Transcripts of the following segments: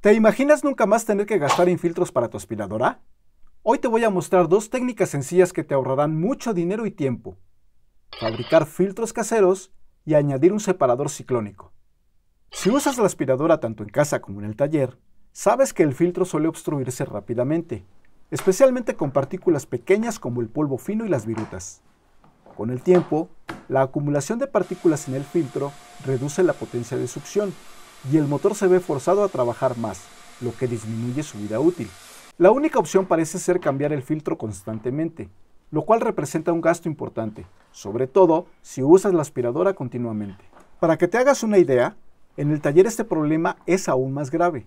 ¿Te imaginas nunca más tener que gastar en filtros para tu aspiradora? Hoy te voy a mostrar dos técnicas sencillas que te ahorrarán mucho dinero y tiempo. Fabricar filtros caseros y añadir un separador ciclónico. Si usas la aspiradora tanto en casa como en el taller, sabes que el filtro suele obstruirse rápidamente, especialmente con partículas pequeñas como el polvo fino y las virutas. Con el tiempo, la acumulación de partículas en el filtro reduce la potencia de succión, y el motor se ve forzado a trabajar más, lo que disminuye su vida útil. La única opción parece ser cambiar el filtro constantemente, lo cual representa un gasto importante, sobre todo si usas la aspiradora continuamente. Para que te hagas una idea, en el taller este problema es aún más grave.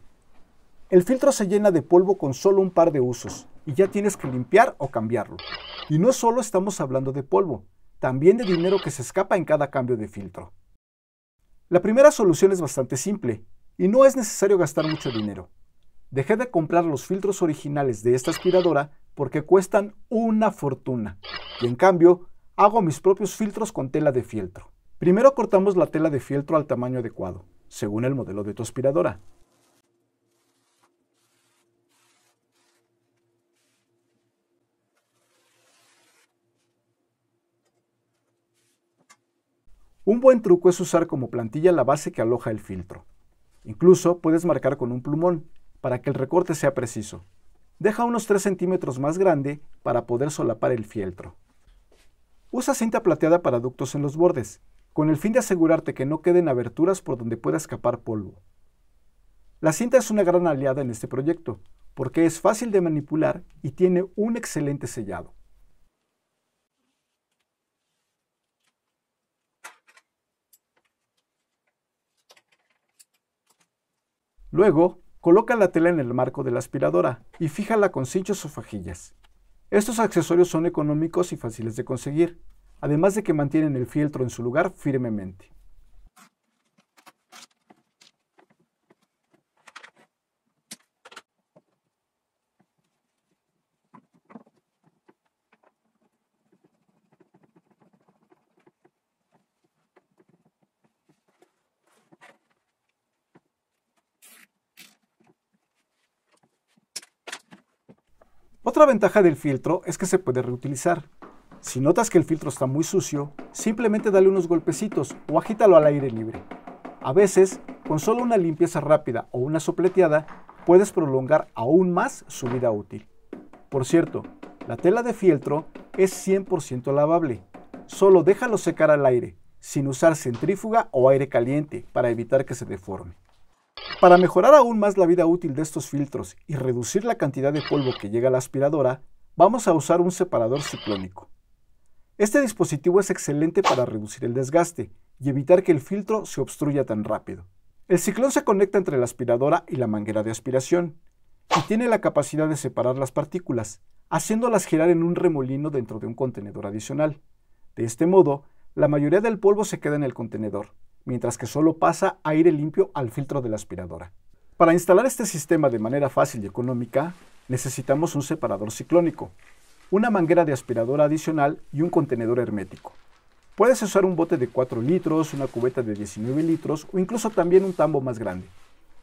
El filtro se llena de polvo con solo un par de usos y ya tienes que limpiar o cambiarlo. Y no solo estamos hablando de polvo, también de dinero que se escapa en cada cambio de filtro. La primera solución es bastante simple y no es necesario gastar mucho dinero. Dejé de comprar los filtros originales de esta aspiradora porque cuestan una fortuna y en cambio hago mis propios filtros con tela de fieltro. Primero cortamos la tela de fieltro al tamaño adecuado, según el modelo de tu aspiradora. Un buen truco es usar como plantilla la base que aloja el filtro. Incluso puedes marcar con un plumón para que el recorte sea preciso. Deja unos 3 centímetros más grande para poder solapar el fieltro. Usa cinta plateada para ductos en los bordes, con el fin de asegurarte que no queden aberturas por donde pueda escapar polvo. La cinta es una gran aliada en este proyecto, porque es fácil de manipular y tiene un excelente sellado. Luego, coloca la tela en el marco de la aspiradora y fíjala con cinchos o fajillas. Estos accesorios son económicos y fáciles de conseguir, además de que mantienen el fieltro en su lugar firmemente. Otra ventaja del filtro es que se puede reutilizar. Si notas que el filtro está muy sucio, simplemente dale unos golpecitos o agítalo al aire libre. A veces, con solo una limpieza rápida o una sopleteada, puedes prolongar aún más su vida útil. Por cierto, la tela de fieltro es 100% lavable. Solo déjalo secar al aire, sin usar centrífuga o aire caliente para evitar que se deforme. Para mejorar aún más la vida útil de estos filtros y reducir la cantidad de polvo que llega a la aspiradora, vamos a usar un separador ciclónico. Este dispositivo es excelente para reducir el desgaste y evitar que el filtro se obstruya tan rápido. El ciclón se conecta entre la aspiradora y la manguera de aspiración y tiene la capacidad de separar las partículas, haciéndolas girar en un remolino dentro de un contenedor adicional. De este modo, la mayoría del polvo se queda en el contenedor, mientras que solo pasa aire limpio al filtro de la aspiradora. Para instalar este sistema de manera fácil y económica, necesitamos un separador ciclónico, una manguera de aspiradora adicional y un contenedor hermético. Puedes usar un bote de 4 litros, una cubeta de 19 litros o incluso también un tambo más grande.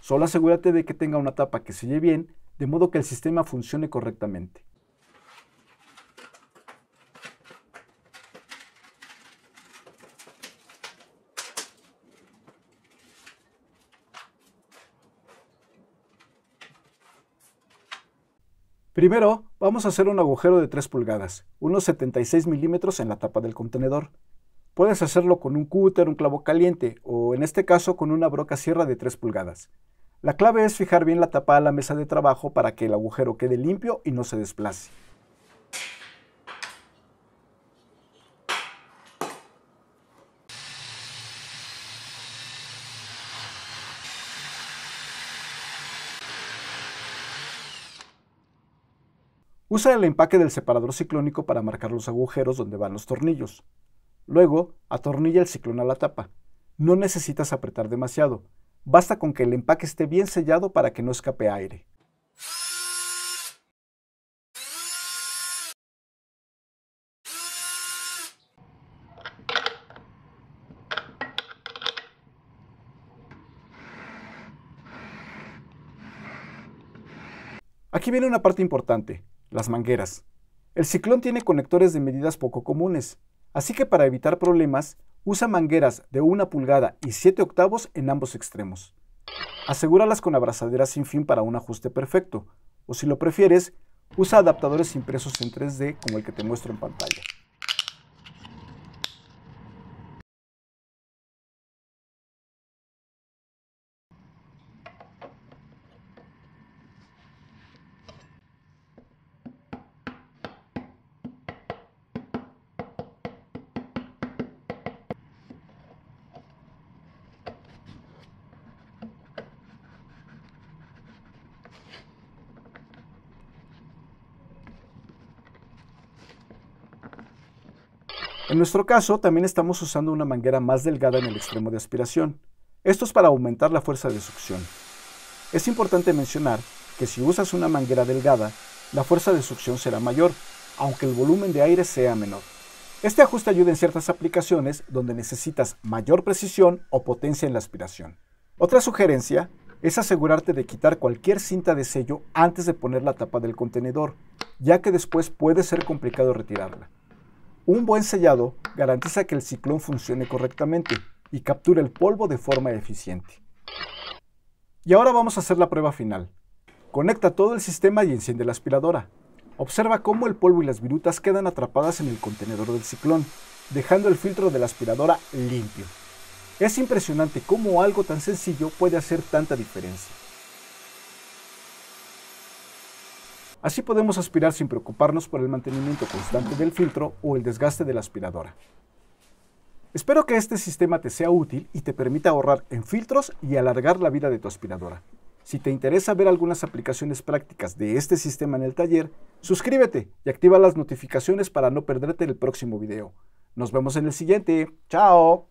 Solo asegúrate de que tenga una tapa que selle bien, de modo que el sistema funcione correctamente. Primero, vamos a hacer un agujero de 3 pulgadas, unos 76 milímetros en la tapa del contenedor. Puedes hacerlo con un cúter, un clavo caliente o en este caso con una broca sierra de 3 pulgadas. La clave es fijar bien la tapa a la mesa de trabajo para que el agujero quede limpio y no se desplace. Usa el empaque del separador ciclónico para marcar los agujeros donde van los tornillos. Luego, atornilla el ciclón a la tapa. No necesitas apretar demasiado. Basta con que el empaque esté bien sellado para que no escape aire. Aquí viene una parte importante las mangueras. El ciclón tiene conectores de medidas poco comunes, así que para evitar problemas, usa mangueras de 1 pulgada y 7 octavos en ambos extremos. Asegúralas con abrazaderas sin fin para un ajuste perfecto, o si lo prefieres, usa adaptadores impresos en 3D como el que te muestro en pantalla. En nuestro caso, también estamos usando una manguera más delgada en el extremo de aspiración. Esto es para aumentar la fuerza de succión. Es importante mencionar que si usas una manguera delgada, la fuerza de succión será mayor, aunque el volumen de aire sea menor. Este ajuste ayuda en ciertas aplicaciones donde necesitas mayor precisión o potencia en la aspiración. Otra sugerencia es asegurarte de quitar cualquier cinta de sello antes de poner la tapa del contenedor, ya que después puede ser complicado retirarla. Un buen sellado garantiza que el ciclón funcione correctamente y capture el polvo de forma eficiente. Y ahora vamos a hacer la prueba final. Conecta todo el sistema y enciende la aspiradora. Observa cómo el polvo y las virutas quedan atrapadas en el contenedor del ciclón, dejando el filtro de la aspiradora limpio. Es impresionante cómo algo tan sencillo puede hacer tanta diferencia. Así podemos aspirar sin preocuparnos por el mantenimiento constante del filtro o el desgaste de la aspiradora. Espero que este sistema te sea útil y te permita ahorrar en filtros y alargar la vida de tu aspiradora. Si te interesa ver algunas aplicaciones prácticas de este sistema en el taller, suscríbete y activa las notificaciones para no perderte el próximo video. Nos vemos en el siguiente. ¡Chao!